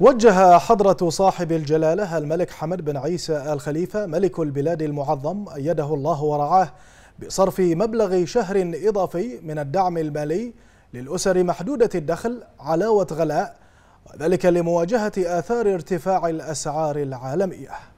وجه حضرة صاحب الجلالة الملك حمد بن عيسى الخليفة ملك البلاد المعظم أيده الله ورعاه بصرف مبلغ شهر إضافي من الدعم المالي للأسر محدودة الدخل علاوة غلاء وذلك لمواجهة آثار ارتفاع الأسعار العالمية